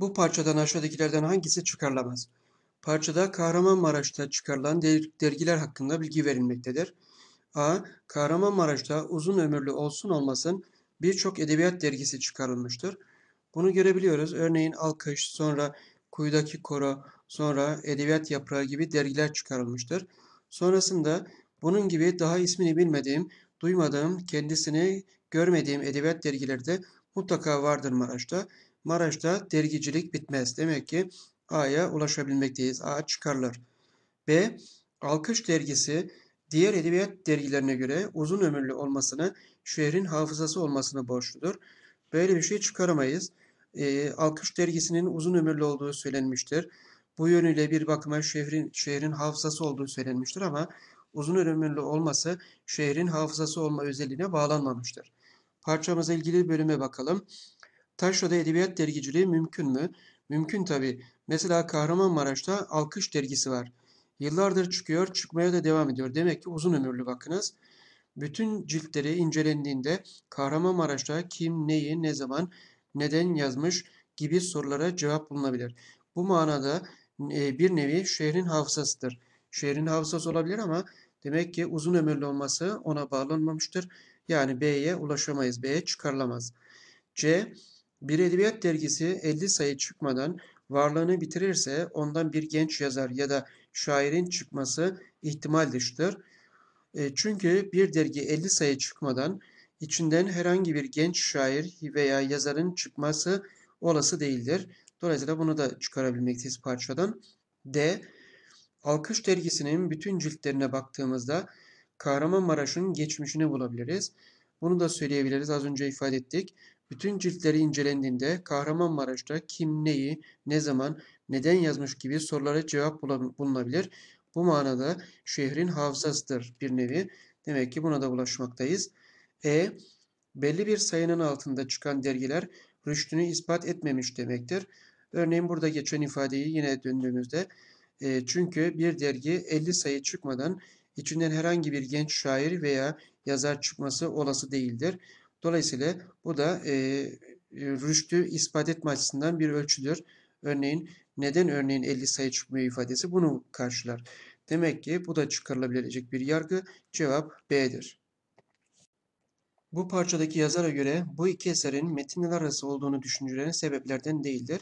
Bu parçadan aşağıdakilerden hangisi çıkarılamaz? Parçada Kahramanmaraş'ta çıkarılan dergiler hakkında bilgi verilmektedir. A. Kahramanmaraş'ta uzun ömürlü olsun olmasın birçok edebiyat dergisi çıkarılmıştır. Bunu görebiliyoruz. Örneğin Alkış, sonra Kuyudaki Koro, sonra Edebiyat Yaprağı gibi dergiler çıkarılmıştır. Sonrasında bunun gibi daha ismini bilmediğim, duymadığım, kendisini görmediğim edebiyat dergileri de mutlaka vardır Maraş'ta. Maraş'ta dergicilik bitmez. Demek ki A'ya ulaşabilmekteyiz. A çıkarlar. B. Alkış dergisi diğer edebiyat dergilerine göre uzun ömürlü olmasını, şehrin hafızası olmasını borçludur. Böyle bir şey çıkaramayız. E, Alkış dergisinin uzun ömürlü olduğu söylenmiştir. Bu yönüyle bir bakıma şehrin, şehrin hafızası olduğu söylenmiştir ama uzun ömürlü olması şehrin hafızası olma özelliğine bağlanmamıştır. Parçamıza ilgili bölüme bakalım. Taşra'da edebiyat dergiciliği mümkün mü? Mümkün tabi. Mesela Kahramanmaraş'ta Alkış dergisi var. Yıllardır çıkıyor, çıkmaya da devam ediyor. Demek ki uzun ömürlü bakınız. Bütün ciltleri incelendiğinde Kahramanmaraş'ta kim, neyi, ne zaman, neden yazmış gibi sorulara cevap bulunabilir. Bu manada e, bir nevi şehrin hafızasıdır. Şehrin hafızası olabilir ama demek ki uzun ömürlü olması ona bağlanmamıştır. Yani B'ye ulaşamayız, B'ye çıkarılamaz. C. Bir edebiyat dergisi 50 sayı çıkmadan varlığını bitirirse ondan bir genç yazar ya da şairin çıkması ihtimal dışıdır. E, çünkü bir dergi 50 sayı çıkmadan içinden herhangi bir genç şair veya yazarın çıkması olası değildir. Dolayısıyla bunu da çıkarabilmekteyiz parçadan. D. Alkış dergisinin bütün ciltlerine baktığımızda Kahramanmaraş'ın geçmişini bulabiliriz. Bunu da söyleyebiliriz. Az önce ifade ettik. Bütün ciltleri incelendiğinde Kahramanmaraş'ta kim neyi, ne zaman, neden yazmış gibi sorulara cevap bulunabilir. Bu manada şehrin hafızasıdır bir nevi. Demek ki buna da ulaşmaktayız. E. Belli bir sayının altında çıkan dergiler rüştünü ispat etmemiş demektir. Örneğin burada geçen ifadeyi yine döndüğümüzde e, çünkü bir dergi 50 sayı çıkmadan içinden herhangi bir genç şair veya yazar çıkması olası değildir. Dolayısıyla bu da e, e, rüştü ispat etme açısından bir ölçüdür. Örneğin neden örneğin 50 sayı çıkmıyor ifadesi bunu karşılar. Demek ki bu da çıkarılabilecek bir yargı cevap B'dir. Bu parçadaki yazara göre bu iki eserin metinler arası olduğunu düşüncelerin sebeplerden değildir.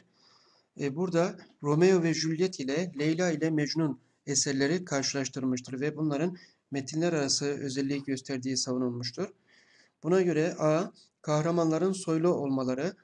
E, burada Romeo ve Juliet ile Leyla ile Mecnun eserleri karşılaştırmıştır ve bunların metinler arası özelliği gösterdiği savunulmuştur. Buna göre A. Kahramanların soylu olmaları.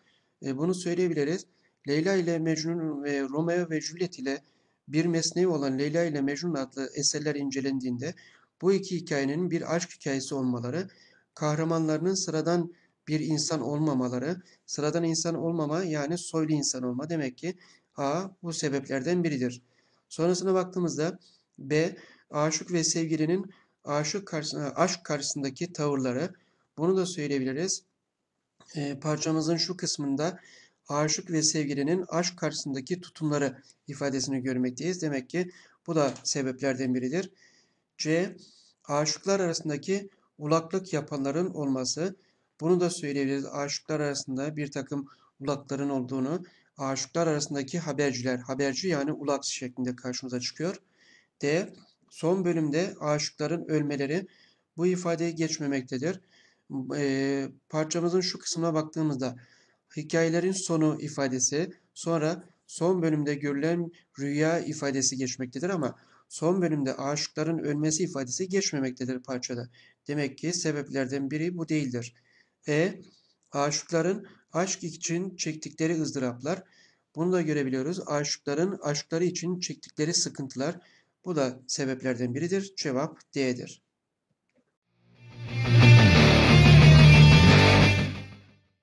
E, bunu söyleyebiliriz. Leyla ile Mecnun ve Romeo ve Juliet ile bir mesnevi olan Leyla ile Mecnun adlı eserler incelendiğinde bu iki hikayenin bir aşk hikayesi olmaları, kahramanlarının sıradan bir insan olmamaları, sıradan insan olmama yani soylu insan olma demek ki A bu sebeplerden biridir. Sonrasına baktığımızda B aşık ve sevgilinin aşık karşısında, aşk karşısındaki tavırları bunu da söyleyebiliriz. E, parçamızın şu kısmında aşık ve sevgilinin aşk karşısındaki tutumları ifadesini görmekteyiz. Demek ki bu da sebeplerden biridir. C. Aşıklar arasındaki ulaklık yapanların olması. Bunu da söyleyebiliriz. Aşıklar arasında bir takım ulakların olduğunu, aşıklar arasındaki haberciler, haberci yani ulak şeklinde karşımıza çıkıyor. D. Son bölümde aşıkların ölmeleri bu ifadeye geçmemektedir e, parçamızın şu kısmına baktığımızda hikayelerin sonu ifadesi sonra son bölümde görülen rüya ifadesi geçmektedir ama son bölümde aşıkların ölmesi ifadesi geçmemektedir parçada. Demek ki sebeplerden biri bu değildir. E. Aşıkların aşk için çektikleri ızdıraplar. Bunu da görebiliyoruz. Aşıkların aşkları için çektikleri sıkıntılar. Bu da sebeplerden biridir. Cevap D'dir.